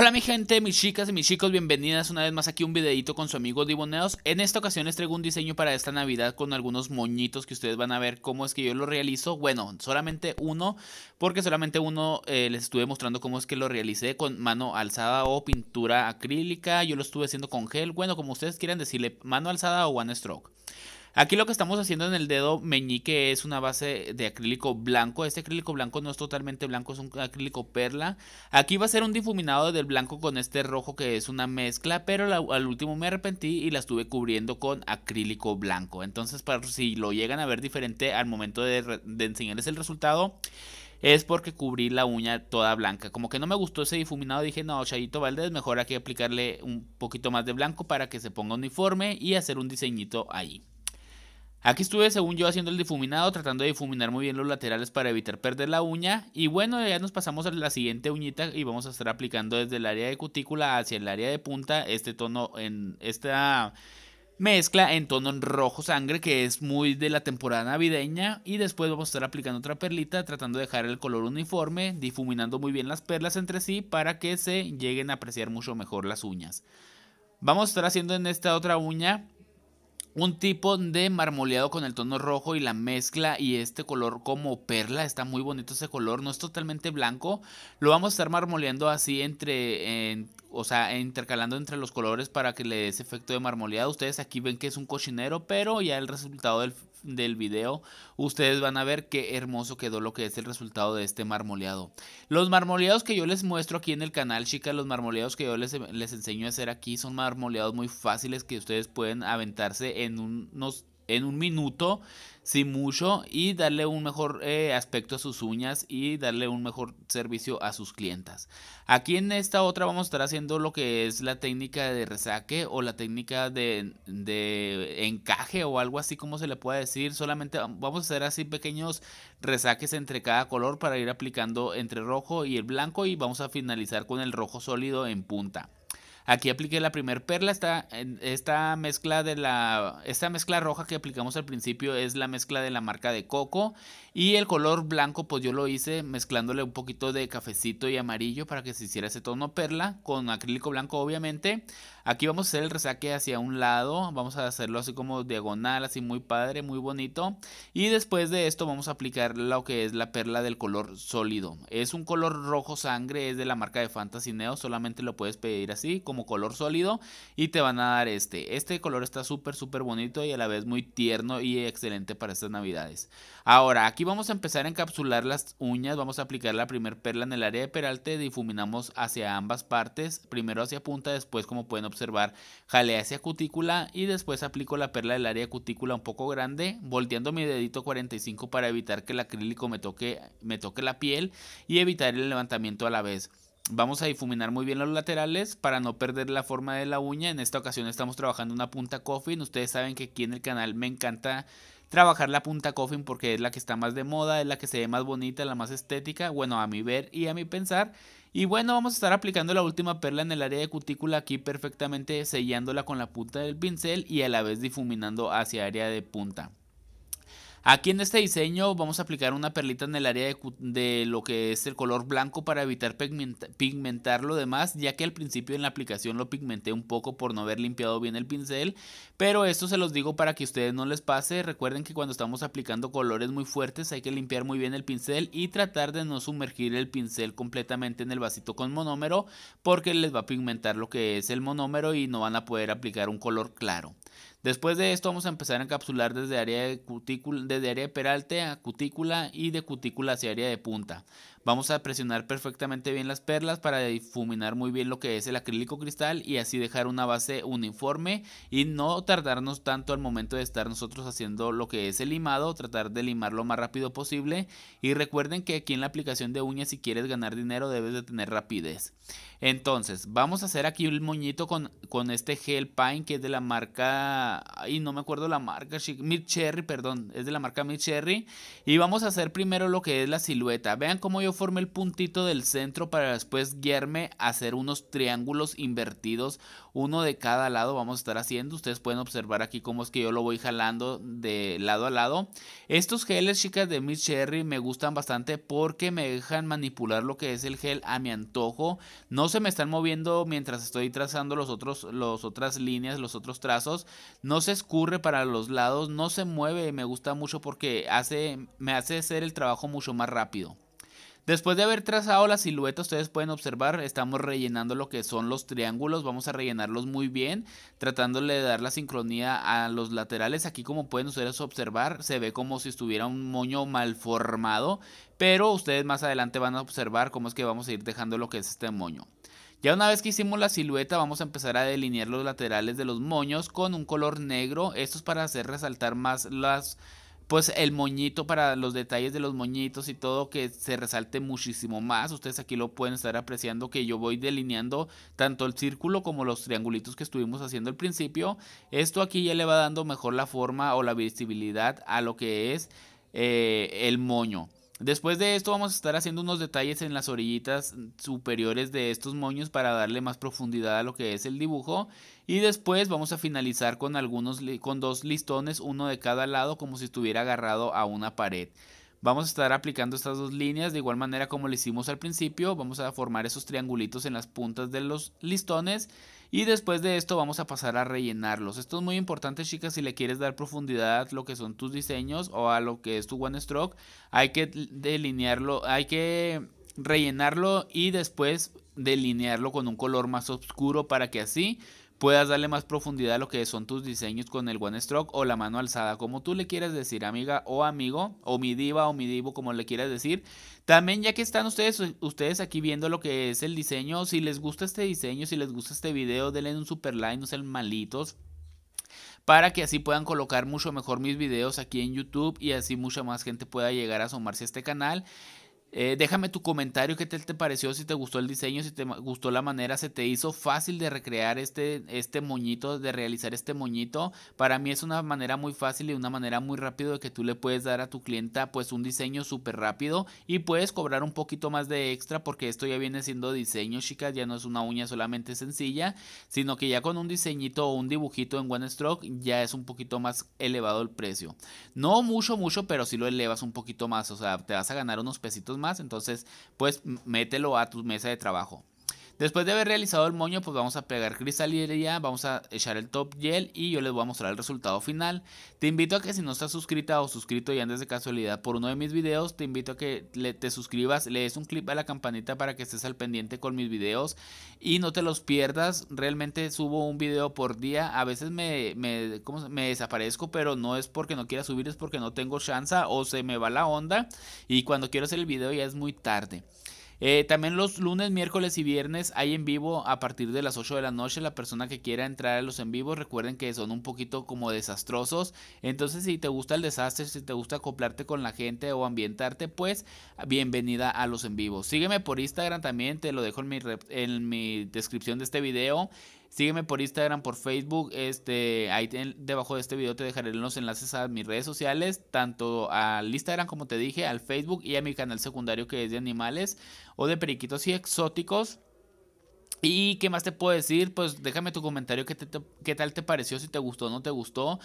Hola mi gente, mis chicas y mis chicos, bienvenidas una vez más aquí a un videito con su amigo Diboneos. En esta ocasión les traigo un diseño para esta Navidad con algunos moñitos que ustedes van a ver cómo es que yo lo realizo. Bueno, solamente uno, porque solamente uno eh, les estuve mostrando cómo es que lo realicé con mano alzada o pintura acrílica. Yo lo estuve haciendo con gel, bueno, como ustedes quieran decirle, mano alzada o one stroke. Aquí lo que estamos haciendo en el dedo meñique es una base de acrílico blanco. Este acrílico blanco no es totalmente blanco, es un acrílico perla. Aquí va a ser un difuminado del blanco con este rojo que es una mezcla, pero al último me arrepentí y la estuve cubriendo con acrílico blanco. Entonces, para si lo llegan a ver diferente al momento de, enseñarles el resultado, es porque cubrí la uña toda blanca. Como que no me gustó ese difuminado, dije, no, Chayito Valdés, mejor aquí aplicarle un poquito más de blanco para que se ponga uniforme y hacer un diseñito ahí. Aquí estuve, según yo, haciendo el difuminado, tratando de difuminar muy bien los laterales para evitar perder la uña. Y bueno, ya nos pasamos a la siguiente uñita y vamos a estar aplicando desde el área de cutícula hacia el área de punta este tono en esta mezcla en tono rojo sangre que es muy de la temporada navideña y después vamos a estar aplicando otra perlita tratando de dejar el color uniforme difuminando muy bien las perlas entre sí para que se lleguen a apreciar mucho mejor las uñas vamos a estar haciendo en esta otra uña un tipo de marmoleado con el tono rojo y la mezcla y este color como perla, está muy bonito ese color, no es totalmente blanco, lo vamos a estar marmoleando así entre, o sea, intercalando entre los colores para que le dé ese efecto de marmoleado. Ustedes aquí ven que es un cochinero, pero ya el resultado del, del, video, ustedes van a ver qué hermoso quedó lo que es el resultado de este marmoleado. Los marmoleados que yo les muestro aquí en el canal, chicas, los marmoleados que yo les, les enseño a hacer aquí son marmoleados muy fáciles que ustedes pueden aventarse en unos en un minuto, sin mucho, y darle un mejor eh, aspecto a sus uñas y darle un mejor servicio a sus clientas. Aquí en esta otra vamos a estar haciendo lo que es la técnica de resaque o la técnica de, de encaje o algo así como se le puede decir. Solamente vamos a hacer así pequeños resaques entre cada color para ir aplicando entre rojo y el blanco y vamos a finalizar con el rojo sólido en punta. Aquí apliqué la primer perla, esta, esta, mezcla de la, esta mezcla roja que aplicamos al principio es la mezcla de la marca de coco y el color blanco pues yo lo hice mezclándole un poquito de cafecito y amarillo para que se hiciera ese tono perla con acrílico blanco obviamente. Aquí vamos a hacer el resaque hacia un lado, vamos a hacerlo así como diagonal, así muy padre, muy bonito. Y después de esto vamos a aplicar lo que es la perla del color sólido. Es un color rojo sangre, es de la marca de Fantasy Neo, solamente lo puedes pedir así como como color sólido y te van a dar este. Este color está súper, súper bonito y a la vez muy tierno y excelente para estas navidades. Ahora, aquí vamos a empezar a encapsular las uñas, vamos a aplicar la primer perla en el área de peralte, difuminamos hacia ambas partes, primero hacia punta, después como pueden observar, jale hacia cutícula y después aplico la perla del área de cutícula un poco grande, volteando mi dedito 45 para evitar que el acrílico me toque, me toque la piel y evitar el levantamiento a la vez. Vamos a difuminar muy bien los laterales para no perder la forma de la uña. En esta ocasión estamos trabajando una punta coffin. Ustedes saben que aquí en el canal me encanta trabajar la punta coffin porque es la que está más de moda, es la que se ve más bonita, la más estética, bueno, a mi ver y a mi pensar. Y bueno, vamos a estar aplicando la última perla en el área de cutícula aquí perfectamente sellándola con la punta del pincel y a la vez difuminando hacia área de punta. Aquí en este diseño vamos a aplicar una perlita en el área de, lo que es el color blanco para evitar pigmentar lo demás, ya que al principio en la aplicación lo pigmenté un poco por no haber limpiado bien el pincel, pero esto se los digo para que a ustedes no les pase. Recuerden que cuando estamos aplicando colores muy fuertes hay que limpiar muy bien el pincel y tratar de no sumergir el pincel completamente en el vasito con monómero porque les va a pigmentar lo que es el monómero y no van a poder aplicar un color claro. Después de esto vamos a empezar a encapsular desde área de cutícula, desde área de peralte a cutícula y de cutícula hacia área de punta. Vamos a presionar perfectamente bien las perlas para difuminar muy bien lo que es el acrílico cristal y así dejar una base uniforme y no tardarnos tanto al momento de estar nosotros haciendo lo que es el limado, tratar de limar lo más rápido posible y recuerden que aquí en la aplicación de uñas si quieres ganar dinero debes de tener rapidez. Entonces vamos a hacer aquí un moñito con, con este gel pine que es de la marca y no me acuerdo la marca, Mid Cherry, perdón, es de la marca Mid Cherry. Y vamos a hacer primero lo que es la silueta. Vean cómo yo formé el puntito del centro para después guiarme a hacer unos triángulos invertidos, uno de cada lado vamos a estar haciendo. Ustedes pueden observar aquí cómo es que yo lo voy jalando de lado a lado. Estos geles, chicas, de Mid Cherry me gustan bastante porque me dejan manipular lo que es el gel a mi antojo. No se me están moviendo mientras estoy trazando los otros, los otras líneas, los otros trazos, no se escurre para los lados, no se mueve, me gusta mucho porque hace, me hace hacer el trabajo mucho más rápido. Después de haber trazado la silueta, ustedes pueden observar, estamos rellenando lo que son los triángulos, vamos a rellenarlos muy bien, tratándole de dar la sincronía a los laterales. Aquí como pueden ustedes observar, se ve como si estuviera un moño mal formado, pero ustedes más adelante van a observar cómo es que vamos a ir dejando lo que es este moño. Ya una vez que hicimos la silueta vamos a empezar a delinear los laterales de los moños con un color negro. Esto es para hacer resaltar más las pues el moñito para los detalles de los moñitos y todo que se resalte muchísimo más. Ustedes aquí lo pueden estar apreciando que yo voy delineando tanto el círculo como los triangulitos que estuvimos haciendo al principio. Esto aquí ya le va dando mejor la forma o la visibilidad a lo que es eh, el moño. Después de esto vamos a estar haciendo unos detalles en las orillitas superiores de estos moños para darle más profundidad a lo que es el dibujo y después vamos a finalizar con algunos con dos listones, uno de cada lado como si estuviera agarrado a una pared. Vamos a estar aplicando estas dos líneas de igual manera como lo hicimos al principio, vamos a formar esos triangulitos en las puntas de los listones y después de esto vamos a pasar a rellenarlos. Esto es muy importante, chicas, si le quieres dar profundidad a lo que son tus diseños o a lo que es tu one stroke, hay que delinearlo, hay que rellenarlo y después delinearlo con un color más oscuro para que así puedas darle más profundidad a lo que son tus diseños con el one stroke o la mano alzada, como tú le quieras decir, amiga o amigo, o mi diva o mi divo, como le quieras decir. También ya que están ustedes, ustedes aquí viendo lo que es el diseño, si les gusta este diseño, si les gusta este video, denle un super like, no sean malitos para que así puedan colocar mucho mejor mis videos aquí en YouTube y así mucha más gente pueda llegar a asomarse a este canal. Eh, déjame tu comentario, qué te, pareció, si te gustó el diseño, si te gustó la manera, se te hizo fácil de recrear este, este moñito, de realizar este moñito. Para mí es una manera muy fácil y una manera muy rápido de que tú le puedes dar a tu clienta pues un diseño súper rápido y puedes cobrar un poquito más de extra porque esto ya viene siendo diseño, chicas, ya no es una uña solamente sencilla, sino que ya con un diseñito o un dibujito en One Stroke ya es un poquito más elevado el precio. No mucho, mucho, pero si lo elevas un poquito más, o sea, te vas a ganar unos pesitos más, entonces pues mételo a tu mesa de trabajo. Después de haber realizado el moño, pues vamos a pegar cristalería, vamos a echar el top gel y yo les voy a mostrar el resultado final. Te invito a que si no estás suscrita o suscrito ya antes de casualidad por uno de mis videos, te invito a que te suscribas, le des un clip a la campanita para que estés al pendiente con mis videos y no te los pierdas. Realmente subo un video por día, a veces me, me desaparezco, pero no es porque no quiera subir, es porque no tengo chance o se me va la onda y cuando quiero hacer el video ya es muy tarde. Eh, también los lunes, miércoles y viernes hay en vivo a partir de las 8 de la noche. La persona que quiera entrar a los en vivos, recuerden que son un poquito como desastrosos. Entonces, si te gusta el desastre, si te gusta acoplarte con la gente o ambientarte, pues bienvenida a los en vivos. Sígueme por Instagram también, te lo dejo en mi, en mi descripción de este video. Sígueme por Instagram, por Facebook. Este, ahí debajo de este video te dejaré los enlaces a mis redes sociales, tanto al Instagram como te dije, al Facebook y a mi canal secundario que es de animales o de periquitos y exóticos. ¿Y qué más te puedo decir? Pues déjame tu comentario, qué, tal te pareció, si te gustó o no te gustó.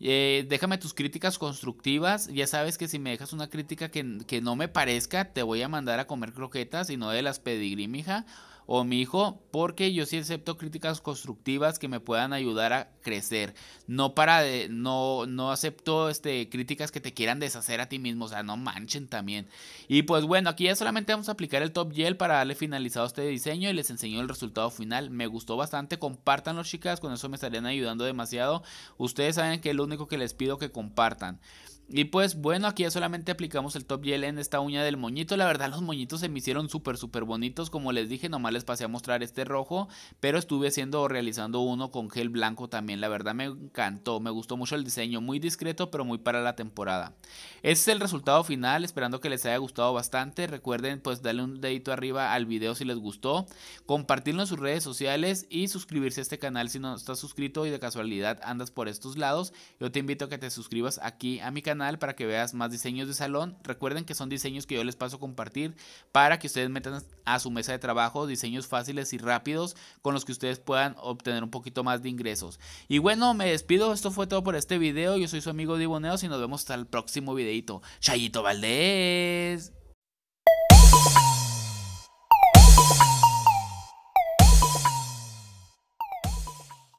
Eh, déjame tus críticas constructivas. Ya sabes que si me dejas una crítica que, que no me parezca, te voy a mandar a comer croquetas y no de las pedigrí, mija o mi hijo, porque yo sí acepto críticas constructivas que me puedan ayudar a crecer. No para de, no, no acepto este, críticas que te quieran deshacer a ti mismo. O sea, no manchen también. Y pues bueno, aquí ya solamente vamos a aplicar el top gel para darle finalizado este diseño y les enseño el resultado final. Me gustó bastante. los chicas. Con eso me estarían ayudando demasiado. Ustedes saben que es lo único que les pido que compartan. Y pues bueno, aquí ya solamente aplicamos el top gel en esta uña del moñito. La verdad los moñitos se me hicieron súper súper bonitos. Como les dije, nomás les pasé a mostrar este rojo. Pero estuve haciendo o realizando uno con gel blanco también. La verdad me encantó, me gustó mucho el diseño. Muy discreto pero muy para la temporada. Este es el resultado final. Esperando que les haya gustado bastante. Recuerden pues darle un dedito arriba al video si les gustó. Compartirlo en sus redes sociales y suscribirse a este canal si no estás suscrito y de casualidad andas por estos lados. Yo te invito a que te suscribas aquí a mi canal para que veas más diseños de salón. Recuerden que son diseños que yo les paso a compartir para que ustedes metan a su mesa de trabajo diseños fáciles y rápidos con los que ustedes puedan obtener un poquito más de ingresos. Y bueno, me despido. Esto fue todo por este video. Yo soy su amigo Diboneos y nos vemos hasta el próximo videito. Chayito Valdés.